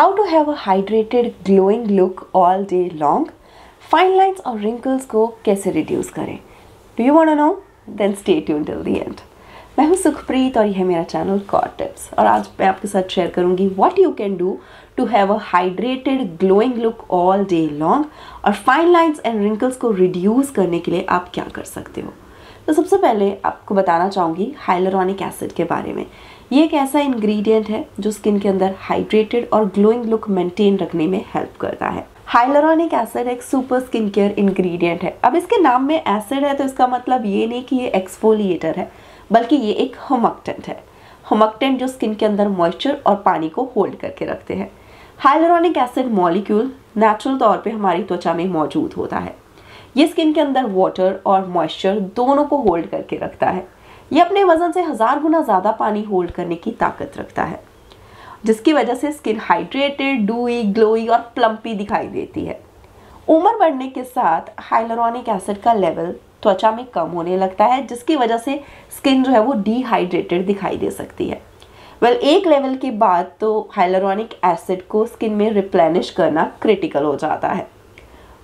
How to have a hydrated glowing look all day long? Fine lines और wrinkles को कैसे reduce करें Do you want to know? Then stay tuned till the end. मैं हूँ सुखप्रीत और यह है मेरा चैनल कॉर टिप्स और आज मैं आपके साथ शेयर करूँगी what you can do to have a hydrated glowing look all day long और फाइन लाइन्स एंड रिंकल्स को रिड्यूस करने के लिए आप क्या कर सकते हो तो सबसे पहले आपको बताना चाहूँगी हाइलोरॉनिक एसिड के बारे में ये एक ऐसा इंग्रेडिएंट है जो स्किन के अंदर हाइड्रेटेड और ग्लोइंग लुक मेंटेन रखने में हेल्प करता है हाइलोरॉनिक एसिड एक सुपर स्किन केयर इंग्रेडिएंट है अब इसके नाम में एसिड है तो इसका मतलब ये नहीं कि ये एक्सफोलिएटर है बल्कि ये एक होमक्टेंट है होमक्टेंट जो स्किन के अंदर मॉइस्चर और पानी को होल्ड करके रखते हैं हाइलोरॉनिक एसिड मॉलिक्यूल नेचुरल तौर पे हमारी त्वचा में मौजूद होता है ये स्किन के अंदर वाटर और मॉइस्चर दोनों को होल्ड करके रखता है ये अपने वजन से हज़ार गुना ज़्यादा पानी होल्ड करने की ताकत रखता है जिसकी वजह से स्किन हाइड्रेटेड डूई ग्लोई और प्लम्पी दिखाई देती है उम्र बढ़ने के साथ हाइलोरॉनिक एसिड का लेवल त्वचा में कम होने लगता है जिसकी वजह से स्किन जो है वो डिहाइड्रेटेड दिखाई दे सकती है वेल well, एक लेवल के बाद तो हाइलोरॉनिक एसिड को स्किन में रिप्लेनिश करना क्रिटिकल हो जाता है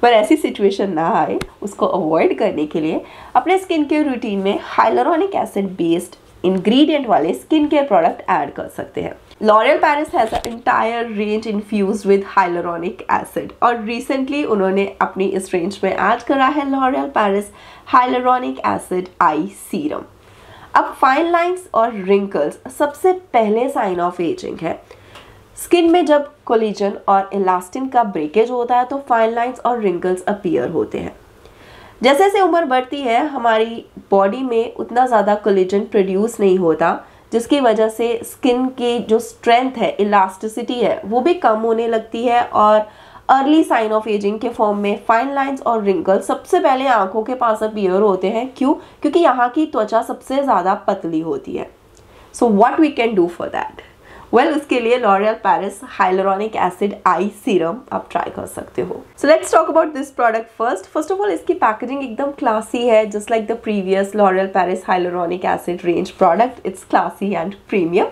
पर ऐसी सिचुएशन ना आए उसको अवॉइड करने के लिए अपने स्किन केयर रूटीन में हाइलोरॉनिक एसिड बेस्ड इंग्रेडिएंट वाले स्किन केयर प्रोडक्ट ऐड कर सकते हैं L'Oreal Paris has a entire range infuse with hyaluronic acid और रिसेंटली उन्होंने अपनी इस रेंज में ऐड करा है L'Oreal Paris hyaluronic acid eye serum अब फाइन लाइंस और रिंकल्स सबसे पहले साइन ऑफ एजिंग है स्किन में जब कोलिजन और इलास्टिन का ब्रेकेज होता है तो फाइन लाइंस और रिंकल्स अपीयर होते हैं जैसे जैसे उम्र बढ़ती है हमारी बॉडी में उतना ज़्यादा कोलिजन प्रोड्यूस नहीं होता जिसकी वजह से स्किन की जो स्ट्रेंथ है इलास्टिसिटी है वो भी कम होने लगती है और अर्ली साइन ऑफ एजिंग के फॉर्म में फाइन लाइंस और रिंकल सबसे पहले आंखों के पास अपीयर होते हैं क्यों क्योंकि यहाँ की त्वचा सबसे ज़्यादा पतली होती है so what we can do for that well well, उसके लिए L'Oreal Paris hyaluronic acid eye serum आप ट्राई कर सकते हो so let's talk about this product first first of all इसकी पैकेजिंग एकदम क्लासी है just like the previous L'Oreal Paris hyaluronic acid range product it's classy and premium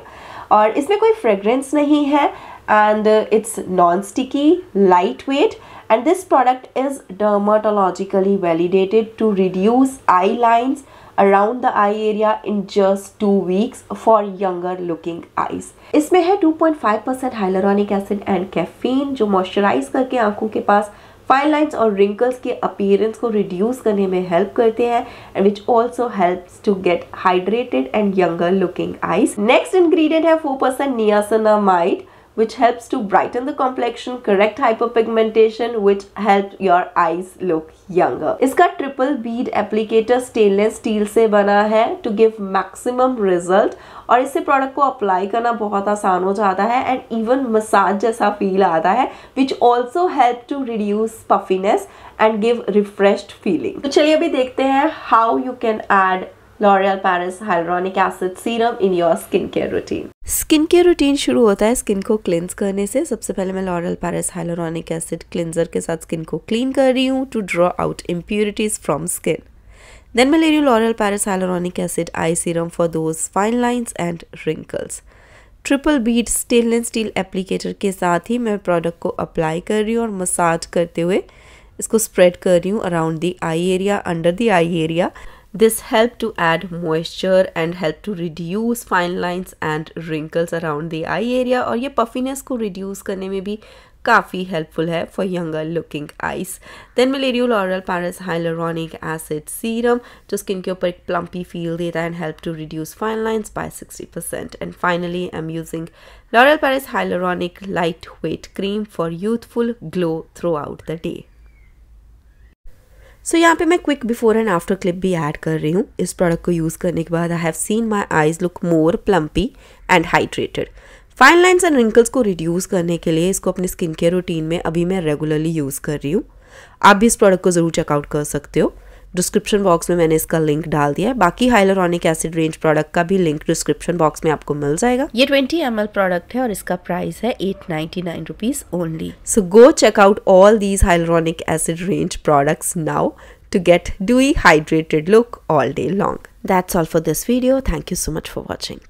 और इसमें कोई फ्रेग्रेंस नहीं है and it's non sticky lightweight and this product is dermatologically validated to reduce eye lines around the eye area in just two weeks for younger looking eyes इसमें है 2.5% hyaluronic acid and caffeine जो moisturise करके आंखों के पास fine lines और wrinkles के appearance को रिड्यूस करने में हेल्प करते हैं and which also helps to get hydrated and younger looking eyes next ingredient है 4% niacinamide which helps to brighten the complexion, correct hyperpigmentation, which helps your eyes look younger. इसका triple bead applicator stainless steel से बना है to give maximum result और इससे product को apply करना बहुत आसान हो जाता है एंड इवन मसाज जैसा फील आता है which also help to reduce puffiness and give refreshed feeling तो चलिए अभी देखते हैं how you can add L'Oreal Paris hyaluronic acid serum in your skin care routine skin care routine शुरू होता है स्किन को क्लिंज करने से सबसे पहले मैं L'Oreal Paris hyaluronic acid cleanser के साथ स्किन को क्लीन कर रही हूँ to draw out impurities from skin then मैं ले रही हूँ L'Oreal Paris hyaluronic acid eye serum for those fine lines and wrinkles triple beat stainless steel applicator के साथ ही मैं प्रोडक्ट को अप्लाई कर रही हूँ और मसाज करते हुए इसको स्प्रेड कर रही हूँ around the eye area under the eye area This helps to add moisture and help to reduce fine lines and wrinkles around the eye area or your puffiness ko reduce karne mein bhi kafi helpful hai for younger looking eyes. Then Malerio L'Oreal Paris Hyaluronic Acid Serum to skin ke upar ek plumpy feel data and help to reduce fine lines by 60%. And finally, I'm using L'Oreal Paris Hyaluronic Lightweight Cream for youthful glow throughout the day. So यहाँ पे मैं quick before and after clip भी add कर रही हूँ इस product को use करने के बाद I have seen my eyes look more plumpy and hydrated fine lines and wrinkles को रिड्यूस करने के लिए इसको अपने स्किन केयर रूटीन में अभी मैं रेगुलरली यूज़ कर रही हूँ आप भी इस प्रोडक्ट को ज़रूर चेकआउट कर सकते हो डिस्क्रिप्शन बॉक्स में मैंने इसका लिंक डाल दिया है बाकी हाइलोरॉनिक एसिड रेंज प्रोडक्ट का भी लिंक डिस्क्रिप्शन बॉक्स में आपको मिल जाएगा ये ट्वेंटी एम प्रोडक्ट है और इसका प्राइस है at ninety nine only so go check out all these hyaluronic acid range products now to get dewy hydrated look all day long. That's all for this video. Thank you so much for watching.